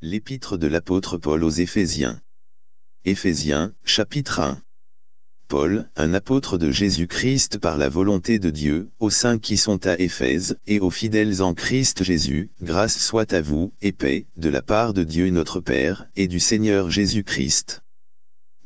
L'épître de l'apôtre Paul aux Éphésiens. Éphésiens, chapitre 1. Paul, un apôtre de Jésus-Christ par la volonté de Dieu, aux saints qui sont à Éphèse, et aux fidèles en Christ Jésus, grâce soit à vous, et paix, de la part de Dieu notre Père, et du Seigneur Jésus-Christ.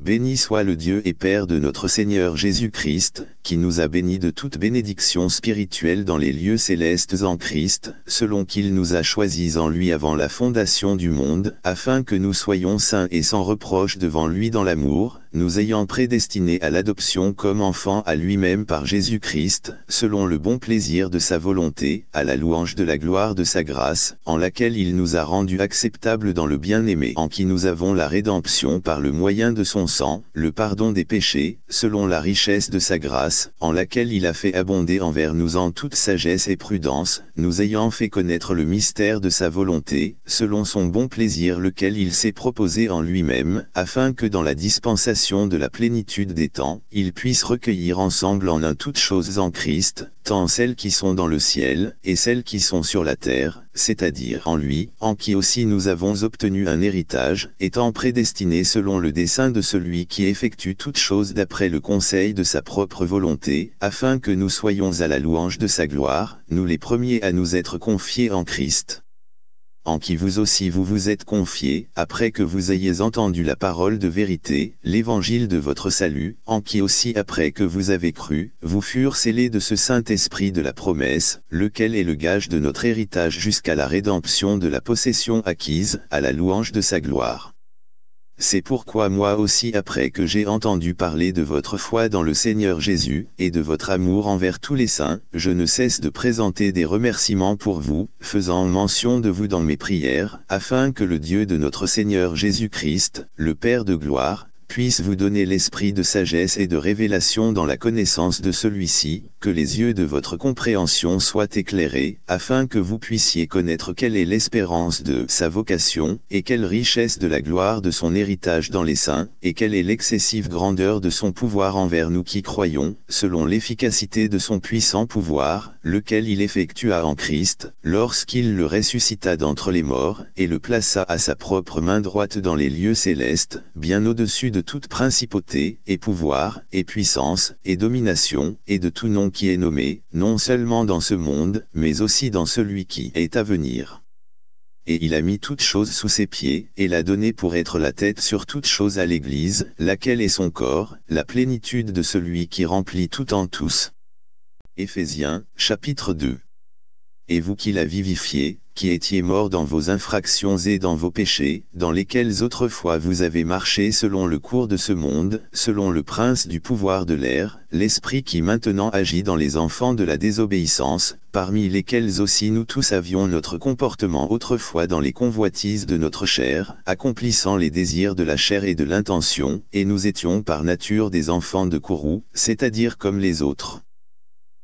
Béni soit le Dieu et Père de notre Seigneur Jésus-Christ, qui nous a bénis de toute bénédiction spirituelle dans les lieux célestes en Christ, selon qu'il nous a choisis en lui avant la fondation du monde, afin que nous soyons saints et sans reproche devant lui dans l'amour, nous ayant prédestinés à l'adoption comme enfants à lui-même par Jésus-Christ, selon le bon plaisir de sa volonté, à la louange de la gloire de sa grâce, en laquelle il nous a rendus acceptables dans le bien-aimé, en qui nous avons la rédemption par le moyen de son le pardon des péchés, selon la richesse de sa grâce, en laquelle il a fait abonder envers nous en toute sagesse et prudence, nous ayant fait connaître le mystère de sa volonté, selon son bon plaisir lequel il s'est proposé en lui-même, afin que dans la dispensation de la plénitude des temps, il puisse recueillir ensemble en un toutes choses en Christ, tant celles qui sont dans le ciel, et celles qui sont sur la terre, c'est-à-dire en lui, en qui aussi nous avons obtenu un héritage, étant prédestinés selon le dessein de celui qui effectue toutes choses d'après le conseil de sa propre volonté, afin que nous soyons à la louange de sa gloire, nous les premiers à nous être confiés en Christ en qui vous aussi vous vous êtes confiés, après que vous ayez entendu la parole de vérité, l'évangile de votre salut, en qui aussi après que vous avez cru, vous furent scellés de ce Saint-Esprit de la promesse, lequel est le gage de notre héritage jusqu'à la rédemption de la possession acquise, à la louange de sa gloire. C'est pourquoi moi aussi après que j'ai entendu parler de votre foi dans le Seigneur Jésus, et de votre amour envers tous les saints, je ne cesse de présenter des remerciements pour vous, faisant mention de vous dans mes prières, afin que le Dieu de notre Seigneur Jésus-Christ, le Père de gloire, puisse vous donner l'esprit de sagesse et de révélation dans la connaissance de celui-ci, que les yeux de votre compréhension soient éclairés, afin que vous puissiez connaître quelle est l'espérance de sa vocation, et quelle richesse de la gloire de son héritage dans les saints, et quelle est l'excessive grandeur de son pouvoir envers nous qui croyons, selon l'efficacité de son puissant pouvoir, lequel il effectua en Christ, lorsqu'il le ressuscita d'entre les morts, et le plaça à sa propre main droite dans les lieux célestes, bien au-dessus de toute principauté, et pouvoir, et puissance, et domination, et de tout nom qui est nommé, non seulement dans ce monde, mais aussi dans celui qui est à venir. Et il a mis toutes choses sous ses pieds, et l'a donné pour être la tête sur toutes choses à l'Église, laquelle est son corps, la plénitude de celui qui remplit tout en tous. Éphésiens, chapitre 2 et vous qui la vivifiez, qui étiez morts dans vos infractions et dans vos péchés, dans lesquels autrefois vous avez marché selon le cours de ce monde, selon le prince du pouvoir de l'air, l'esprit qui maintenant agit dans les enfants de la désobéissance, parmi lesquels aussi nous tous avions notre comportement autrefois dans les convoitises de notre chair, accomplissant les désirs de la chair et de l'intention, et nous étions par nature des enfants de courroux, c'est-à-dire comme les autres.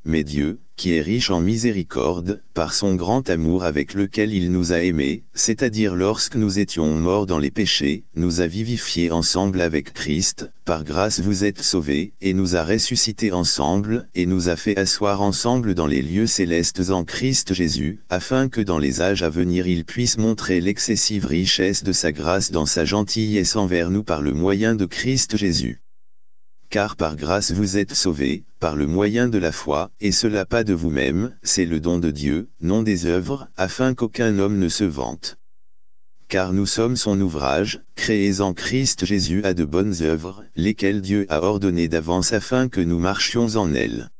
Mais Dieu, qui est riche en miséricorde, par son grand amour avec lequel il nous a aimés, c'est-à-dire lorsque nous étions morts dans les péchés, nous a vivifiés ensemble avec Christ, par grâce vous êtes sauvés, et nous a ressuscités ensemble, et nous a fait asseoir ensemble dans les lieux célestes en Christ Jésus, afin que dans les âges à venir il puisse montrer l'excessive richesse de sa grâce dans sa gentillesse envers nous par le moyen de Christ Jésus car par grâce vous êtes sauvés, par le moyen de la foi, et cela pas de vous-même, c'est le don de Dieu, non des œuvres, afin qu'aucun homme ne se vante. Car nous sommes son ouvrage, créés en Christ Jésus à de bonnes œuvres, lesquelles Dieu a ordonné d'avance afin que nous marchions en elles.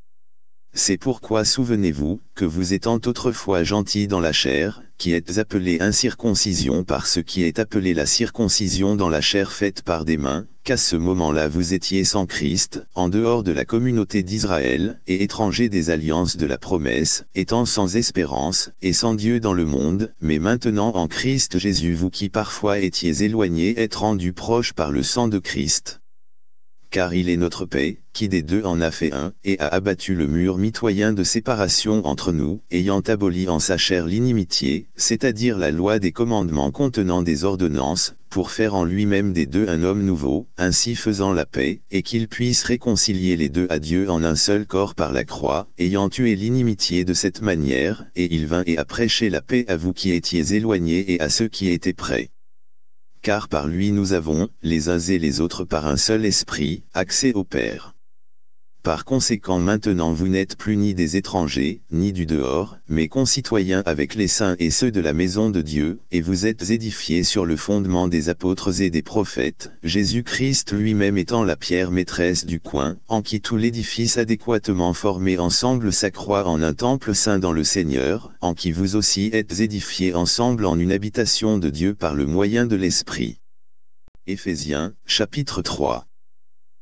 C'est pourquoi souvenez-vous, que vous étant autrefois gentils dans la chair, qui êtes appelés incirconcision par ce qui est appelé la circoncision dans la chair faite par des mains, qu'à ce moment-là vous étiez sans Christ, en dehors de la communauté d'Israël, et étrangers des alliances de la promesse, étant sans espérance, et sans Dieu dans le monde, mais maintenant en Christ Jésus vous qui parfois étiez éloignés êtes rendus proches par le sang de Christ car il est notre paix, qui des deux en a fait un, et a abattu le mur mitoyen de séparation entre nous, ayant aboli en sa chair l'inimitié, c'est-à-dire la loi des commandements contenant des ordonnances, pour faire en lui-même des deux un homme nouveau, ainsi faisant la paix, et qu'il puisse réconcilier les deux à Dieu en un seul corps par la croix, ayant tué l'inimitié de cette manière, et il vint et a prêché la paix à vous qui étiez éloignés et à ceux qui étaient prêts car par lui nous avons, les uns et les autres par un seul esprit, accès au Père. Par conséquent maintenant vous n'êtes plus ni des étrangers, ni du dehors, mais concitoyens avec les saints et ceux de la maison de Dieu, et vous êtes édifiés sur le fondement des apôtres et des prophètes, Jésus-Christ lui-même étant la pierre maîtresse du coin, en qui tout l'édifice adéquatement formé ensemble s'accroît en un temple saint dans le Seigneur, en qui vous aussi êtes édifiés ensemble en une habitation de Dieu par le moyen de l'Esprit. Éphésiens, chapitre 3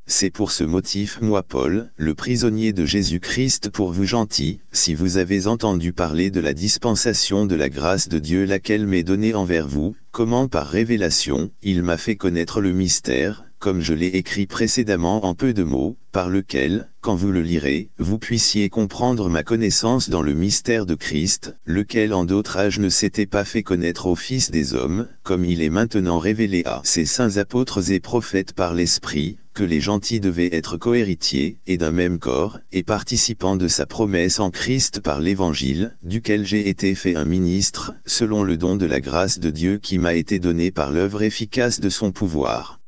c'est pour ce motif moi Paul, le prisonnier de Jésus-Christ pour vous gentil, si vous avez entendu parler de la dispensation de la grâce de Dieu laquelle m'est donnée envers vous, comment par révélation, il m'a fait connaître le mystère, comme je l'ai écrit précédemment en peu de mots, par lequel, quand vous le lirez, vous puissiez comprendre ma connaissance dans le mystère de Christ, lequel en d'autres âges ne s'était pas fait connaître au Fils des hommes, comme il est maintenant révélé à ses saints apôtres et prophètes par l'Esprit, que les gentils devaient être cohéritiers, et d'un même corps, et participants de sa promesse en Christ par l'Évangile, duquel j'ai été fait un ministre, selon le don de la grâce de Dieu qui m'a été donné par l'œuvre efficace de son pouvoir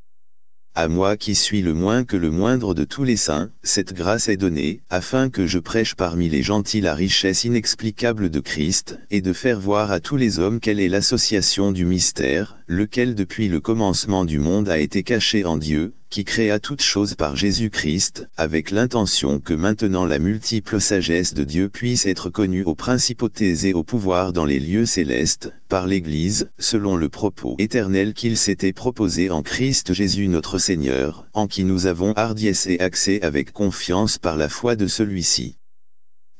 à moi qui suis le moins que le moindre de tous les saints, cette grâce est donnée, afin que je prêche parmi les gentils la richesse inexplicable de Christ, et de faire voir à tous les hommes quelle est l'association du mystère, lequel depuis le commencement du monde a été caché en Dieu, qui créa toutes choses par Jésus-Christ, avec l'intention que maintenant la multiple sagesse de Dieu puisse être connue aux principautés et aux pouvoirs dans les lieux célestes, par l'Église, selon le propos éternel qu'il s'était proposé en Christ Jésus notre Seigneur, en qui nous avons hardiesse et accès avec confiance par la foi de celui-ci.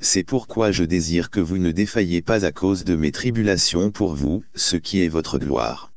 C'est pourquoi je désire que vous ne défailliez pas à cause de mes tribulations pour vous, ce qui est votre gloire.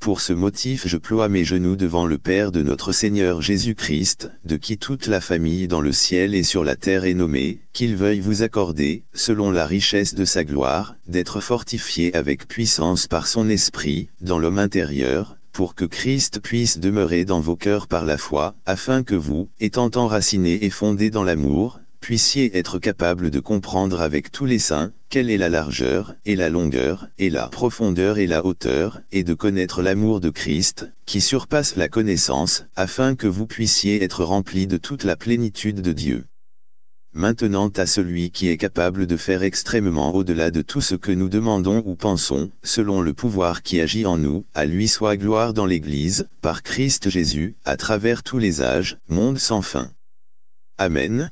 Pour ce motif je ploie mes genoux devant le Père de notre Seigneur Jésus-Christ, de qui toute la famille dans le ciel et sur la terre est nommée, qu'il veuille vous accorder, selon la richesse de sa gloire, d'être fortifié avec puissance par son esprit, dans l'homme intérieur, pour que Christ puisse demeurer dans vos cœurs par la foi, afin que vous, étant enracinés et fondés dans l'amour, puissiez être capable de comprendre avec tous les saints, quelle est la largeur, et la longueur, et la profondeur et la hauteur, et de connaître l'amour de Christ, qui surpasse la connaissance, afin que vous puissiez être remplis de toute la plénitude de Dieu. Maintenant à celui qui est capable de faire extrêmement au-delà de tout ce que nous demandons ou pensons, selon le pouvoir qui agit en nous, à lui soit gloire dans l'Église, par Christ Jésus, à travers tous les âges, monde sans fin. Amen.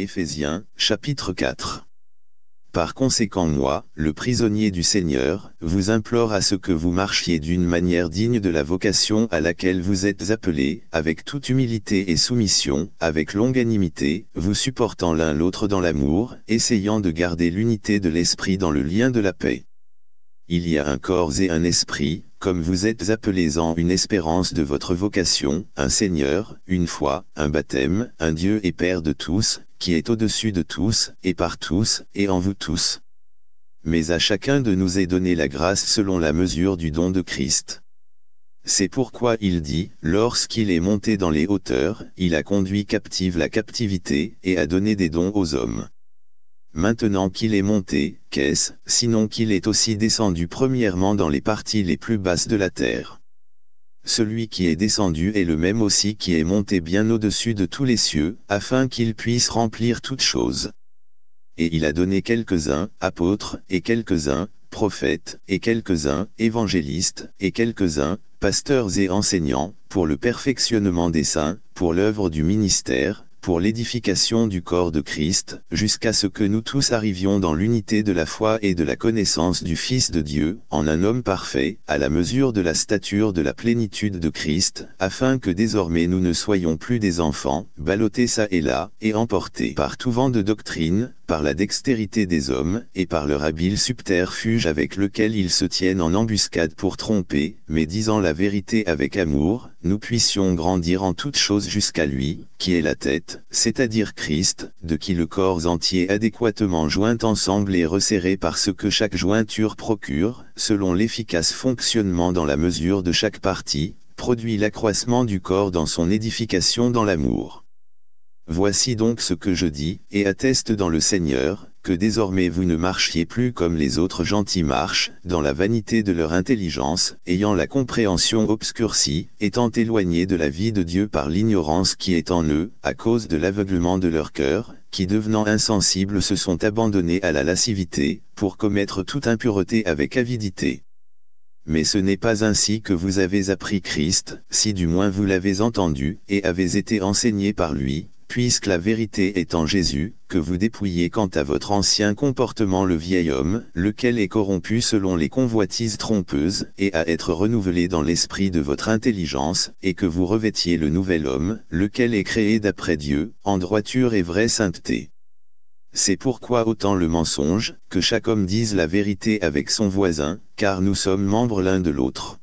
Éphésiens, chapitre 4. Par conséquent moi, le prisonnier du Seigneur, vous implore à ce que vous marchiez d'une manière digne de la vocation à laquelle vous êtes appelés, avec toute humilité et soumission, avec longanimité, vous supportant l'un l'autre dans l'amour, essayant de garder l'unité de l'esprit dans le lien de la paix. Il y a un corps et un esprit, comme vous êtes appelés en une espérance de votre vocation, un Seigneur, une foi, un baptême, un Dieu et Père de tous, qui est au-dessus de tous, et par tous, et en vous tous. Mais à chacun de nous est donnée la grâce selon la mesure du don de Christ. C'est pourquoi il dit, lorsqu'il est monté dans les hauteurs, il a conduit captive la captivité, et a donné des dons aux hommes maintenant qu'il est monté, qu'est-ce, sinon qu'il est aussi descendu premièrement dans les parties les plus basses de la terre. Celui qui est descendu est le même aussi qui est monté bien au-dessus de tous les cieux, afin qu'il puisse remplir toutes choses. Et il a donné quelques-uns, apôtres, et quelques-uns, prophètes, et quelques-uns, évangélistes, et quelques-uns, pasteurs et enseignants, pour le perfectionnement des saints, pour l'œuvre du ministère, pour l'édification du corps de Christ, jusqu'à ce que nous tous arrivions dans l'unité de la foi et de la connaissance du Fils de Dieu, en un homme parfait, à la mesure de la stature de la plénitude de Christ, afin que désormais nous ne soyons plus des enfants, ballottés ça et là, et emportés par tout vent de doctrine, par la dextérité des hommes, et par leur habile subterfuge avec lequel ils se tiennent en embuscade pour tromper, mais disant la vérité avec amour, nous puissions grandir en toutes choses jusqu'à lui, qui est la tête, c'est-à-dire Christ, de qui le corps entier adéquatement joint ensemble et resserré par ce que chaque jointure procure, selon l'efficace fonctionnement dans la mesure de chaque partie, produit l'accroissement du corps dans son édification dans l'amour. Voici donc ce que je dis, et atteste dans le Seigneur, que désormais vous ne marchiez plus comme les autres gentils marchent, dans la vanité de leur intelligence, ayant la compréhension obscurcie, étant éloignés de la vie de Dieu par l'ignorance qui est en eux, à cause de l'aveuglement de leur cœur, qui devenant insensibles se sont abandonnés à la lascivité, pour commettre toute impureté avec avidité. Mais ce n'est pas ainsi que vous avez appris Christ, si du moins vous l'avez entendu, et avez été enseigné par lui, puisque la vérité est en Jésus, que vous dépouillez quant à votre ancien comportement le vieil homme, lequel est corrompu selon les convoitises trompeuses, et à être renouvelé dans l'esprit de votre intelligence, et que vous revêtiez le nouvel homme, lequel est créé d'après Dieu, en droiture et vraie sainteté. C'est pourquoi autant le mensonge, que chaque homme dise la vérité avec son voisin, car nous sommes membres l'un de l'autre.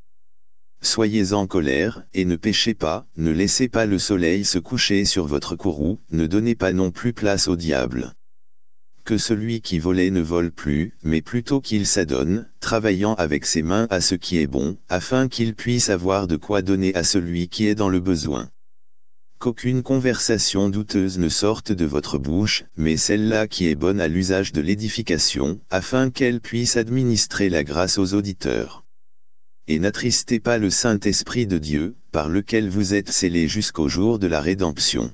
Soyez en colère, et ne péchez pas, ne laissez pas le soleil se coucher sur votre courroux, ne donnez pas non plus place au diable. Que celui qui volait ne vole plus, mais plutôt qu'il s'adonne, travaillant avec ses mains à ce qui est bon, afin qu'il puisse avoir de quoi donner à celui qui est dans le besoin. Qu'aucune conversation douteuse ne sorte de votre bouche, mais celle-là qui est bonne à l'usage de l'édification, afin qu'elle puisse administrer la grâce aux auditeurs et n'attristez pas le Saint-Esprit de Dieu, par lequel vous êtes scellés jusqu'au jour de la rédemption.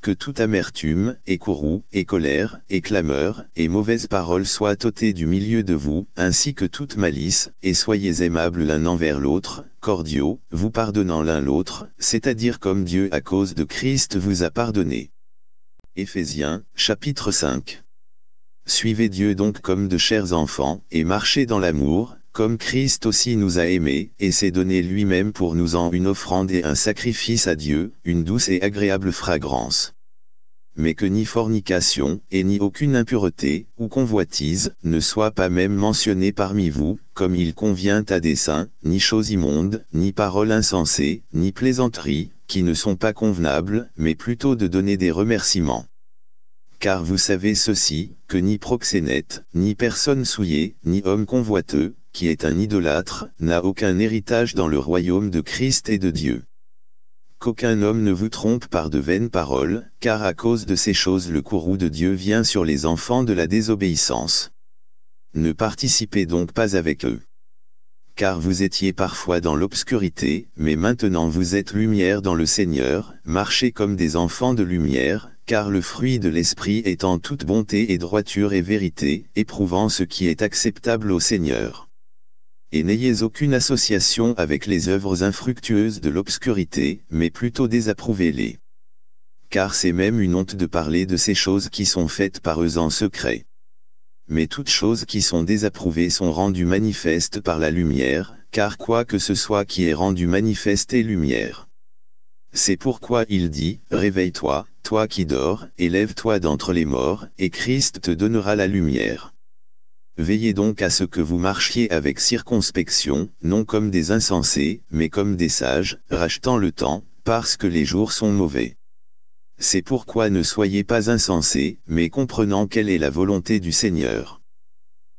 Que toute amertume, et courroux, et colère, et clameur, et mauvaise parole soient ôtées du milieu de vous, ainsi que toute malice, et soyez aimables l'un envers l'autre, cordiaux, vous pardonnant l'un l'autre, c'est-à-dire comme Dieu à cause de Christ vous a pardonné. Ephésiens, chapitre 5 Suivez Dieu donc comme de chers enfants, et marchez dans l'amour, comme Christ aussi nous a aimés, et s'est donné lui-même pour nous en une offrande et un sacrifice à Dieu, une douce et agréable fragrance. Mais que ni fornication, et ni aucune impureté, ou convoitise, ne soit pas même mentionnée parmi vous, comme il convient à saints, ni choses immondes, ni paroles insensées, ni plaisanteries, qui ne sont pas convenables, mais plutôt de donner des remerciements car vous savez ceci, que ni proxénète, ni personne souillée, ni homme convoiteux, qui est un idolâtre, n'a aucun héritage dans le royaume de Christ et de Dieu. Qu'aucun homme ne vous trompe par de vaines paroles, car à cause de ces choses le courroux de Dieu vient sur les enfants de la désobéissance. Ne participez donc pas avec eux. Car vous étiez parfois dans l'obscurité, mais maintenant vous êtes lumière dans le Seigneur, marchez comme des enfants de lumière, car le fruit de l'Esprit est en toute bonté et droiture et vérité, éprouvant ce qui est acceptable au Seigneur et n'ayez aucune association avec les œuvres infructueuses de l'obscurité, mais plutôt désapprouvez-les. Car c'est même une honte de parler de ces choses qui sont faites par eux en secret. Mais toutes choses qui sont désapprouvées sont rendues manifestes par la lumière, car quoi que ce soit qui est rendu manifeste est lumière. C'est pourquoi il dit, Réveille-toi, toi qui dors, élève toi d'entre les morts, et Christ te donnera la lumière. Veillez donc à ce que vous marchiez avec circonspection, non comme des insensés, mais comme des sages, rachetant le temps, parce que les jours sont mauvais. C'est pourquoi ne soyez pas insensés, mais comprenant quelle est la volonté du Seigneur.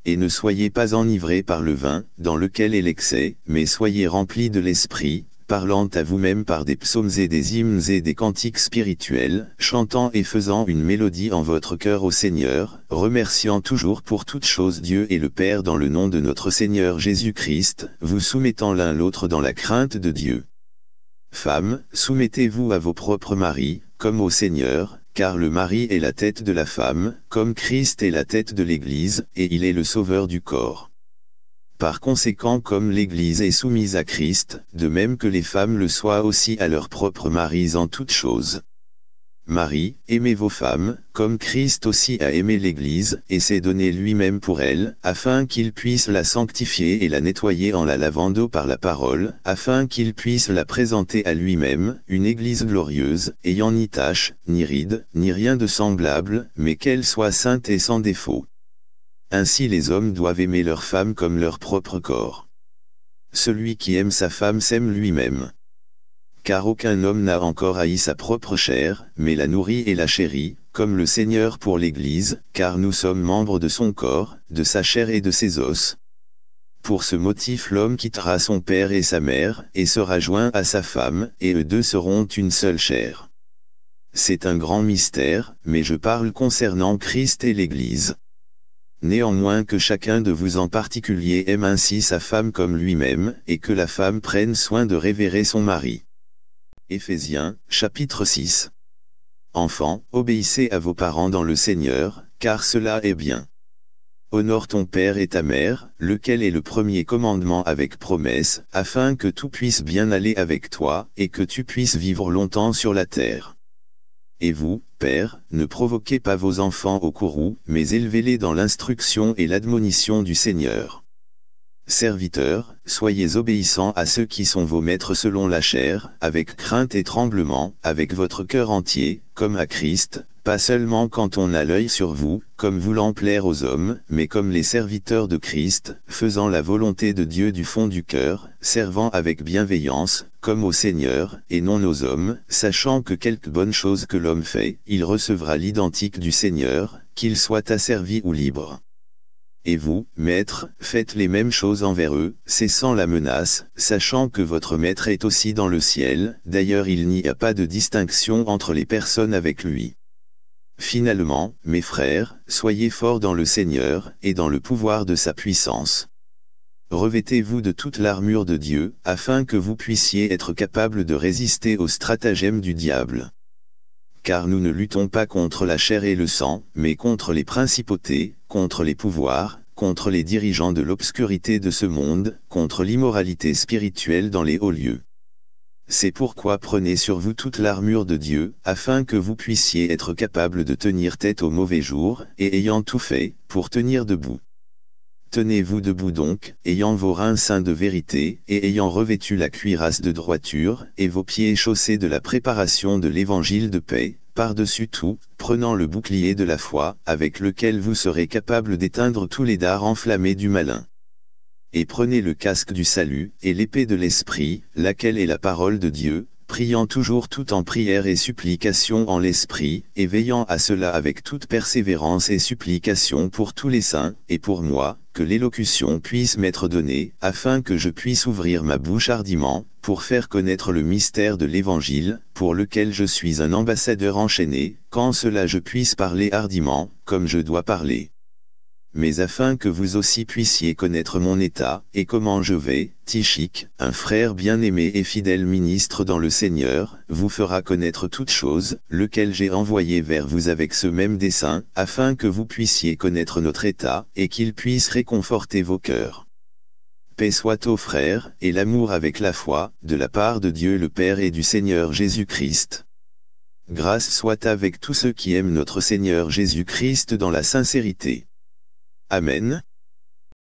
Et ne soyez pas enivrés par le vin, dans lequel est l'excès, mais soyez remplis de l'esprit, parlant à vous-même par des psaumes et des hymnes et des cantiques spirituels, chantant et faisant une mélodie en votre cœur au Seigneur, remerciant toujours pour toutes choses Dieu et le Père dans le nom de notre Seigneur Jésus-Christ, vous soumettant l'un l'autre dans la crainte de Dieu. Femmes, soumettez-vous à vos propres maris, comme au Seigneur, car le mari est la tête de la femme, comme Christ est la tête de l'Église, et il est le sauveur du corps. Par conséquent comme l'Église est soumise à Christ, de même que les femmes le soient aussi à leurs propres maris en toutes choses. Marie, aimez vos femmes, comme Christ aussi a aimé l'Église, et s'est donné lui-même pour elle, afin qu'il puisse la sanctifier et la nettoyer en la lavant d'eau par la parole, afin qu'il puisse la présenter à lui-même, une Église glorieuse, ayant ni tache, ni ride, ni rien de semblable, mais qu'elle soit sainte et sans défaut. Ainsi les hommes doivent aimer leur femme comme leur propre corps. Celui qui aime sa femme s'aime lui-même. Car aucun homme n'a encore haï sa propre chair, mais la nourrit et la chérit, comme le Seigneur pour l'Église, car nous sommes membres de son corps, de sa chair et de ses os. Pour ce motif l'homme quittera son père et sa mère, et sera joint à sa femme, et eux deux seront une seule chair. C'est un grand mystère, mais je parle concernant Christ et l'Église. Néanmoins que chacun de vous en particulier aime ainsi sa femme comme lui-même, et que la femme prenne soin de révérer son mari. Éphésiens, chapitre 6 Enfants, obéissez à vos parents dans le Seigneur, car cela est bien. Honore ton père et ta mère, lequel est le premier commandement avec promesse, afin que tout puisse bien aller avec toi, et que tu puisses vivre longtemps sur la terre. Et vous, Père, ne provoquez pas vos enfants au courroux, mais élevez-les dans l'instruction et l'admonition du Seigneur. Serviteurs, soyez obéissants à ceux qui sont vos maîtres selon la chair, avec crainte et tremblement, avec votre cœur entier, comme à Christ, pas seulement quand on a l'œil sur vous, comme voulant plaire aux hommes, mais comme les serviteurs de Christ, faisant la volonté de Dieu du fond du cœur, servant avec bienveillance, comme au Seigneur, et non aux hommes, sachant que quelque bonne chose que l'homme fait, il recevra l'identique du Seigneur, qu'il soit asservi ou libre. Et vous, maître, faites les mêmes choses envers eux, cessant la menace, sachant que votre maître est aussi dans le ciel, d'ailleurs il n'y a pas de distinction entre les personnes avec lui. Finalement, mes frères, soyez forts dans le Seigneur, et dans le pouvoir de sa puissance. Revêtez-vous de toute l'armure de Dieu, afin que vous puissiez être capable de résister aux stratagèmes du diable. Car nous ne luttons pas contre la chair et le sang, mais contre les principautés, contre les pouvoirs, contre les dirigeants de l'obscurité de ce monde, contre l'immoralité spirituelle dans les hauts lieux. C'est pourquoi prenez sur vous toute l'armure de Dieu, afin que vous puissiez être capable de tenir tête aux mauvais jours et ayant tout fait, pour tenir debout. Tenez-vous debout donc, ayant vos reins saints de vérité, et ayant revêtu la cuirasse de droiture, et vos pieds chaussés de la préparation de l'évangile de paix, par-dessus tout, prenant le bouclier de la foi, avec lequel vous serez capable d'éteindre tous les dards enflammés du malin. Et prenez le casque du salut, et l'épée de l'esprit, laquelle est la parole de Dieu, priant toujours tout en prière et supplication en l'esprit, et veillant à cela avec toute persévérance et supplication pour tous les saints, et pour moi, que l'élocution puisse m'être donnée, afin que je puisse ouvrir ma bouche hardiment, pour faire connaître le mystère de l'Évangile, pour lequel je suis un ambassadeur enchaîné, quand cela je puisse parler hardiment, comme je dois parler mais afin que vous aussi puissiez connaître mon état, et comment je vais, Tichik, un frère bien-aimé et fidèle ministre dans le Seigneur, vous fera connaître toutes choses, lequel j'ai envoyé vers vous avec ce même dessein, afin que vous puissiez connaître notre état, et qu'il puisse réconforter vos cœurs. Paix soit aux frères, et l'amour avec la foi, de la part de Dieu le Père et du Seigneur Jésus-Christ. Grâce soit avec tous ceux qui aiment notre Seigneur Jésus-Christ dans la sincérité. Amen.